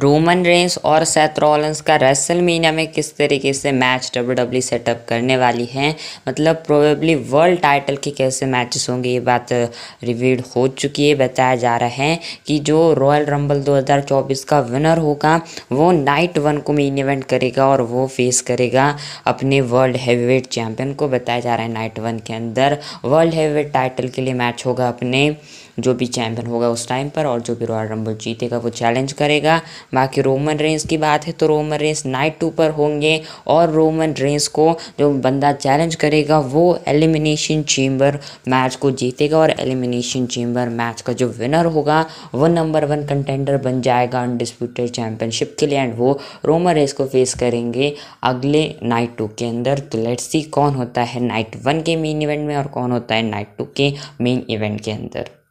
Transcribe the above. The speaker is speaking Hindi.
रोमन रेंस और सेथ का रेसल मीना में किस तरीके से match W W e setup करने वाली हैं मतलब प्रोबेबली वर्ल्ड टाइटल के कैसे मैचेस होंगे ये बात रिवीड हो चुकी है बताया जा रहा है कि जो रॉयल रंबल 2024 का विनर होगा वो नाइट वन को मेन इवेंट करेगा और वो फेस करेगा अपने वर्ल्ड हैवीवेट चैम्पियन को बताया जा रहा है नाइट वन के अंदर वर्ल्ड हैवीवेट टाइटल के लिए मैच होगा अपने जो भी चैम्पियन होगा उस टाइम पर और जो भी रॉयल रंबल जीतेगा वो चैलेंज करेगा बाकी रोमन रेंस की बात है तो रोमन रेंस नाइट टू पर होंगे और रोमन रेंस को जो बंदा चैलेंज करेगा वो एलिमिनेशन चेम्बर मैच को जीतेगा और एलिमिनेशन चेम्बर मैच का जो विनर होगा वो नंबर वन कंटेंडर बन जाएगा अनडिस्प्यूटेड चैम्पियनशिप के लिए एंड वो रोमन रेस को फेस करेंगे अगले नाइट टू के अंदर तो लेट्स सी कौन होता है नाइट वन के मेन इवेंट में और कौन होता है नाइट टू के मेन इवेंट के अंदर